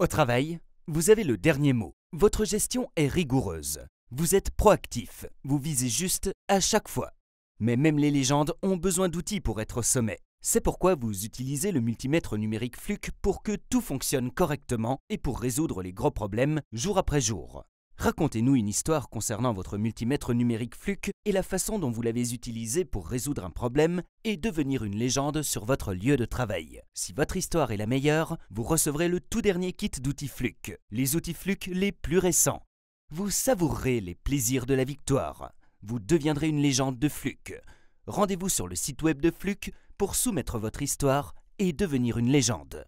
Au travail, vous avez le dernier mot. Votre gestion est rigoureuse. Vous êtes proactif, vous visez juste à chaque fois. Mais même les légendes ont besoin d'outils pour être au sommet. C'est pourquoi vous utilisez le multimètre numérique Fluke pour que tout fonctionne correctement et pour résoudre les gros problèmes jour après jour. Racontez-nous une histoire concernant votre multimètre numérique Fluke et la façon dont vous l'avez utilisé pour résoudre un problème et devenir une légende sur votre lieu de travail. Si votre histoire est la meilleure, vous recevrez le tout dernier kit d'outils Fluke, les outils Fluke les plus récents. Vous savourerez les plaisirs de la victoire. Vous deviendrez une légende de Fluke. Rendez-vous sur le site web de Fluke pour soumettre votre histoire et devenir une légende.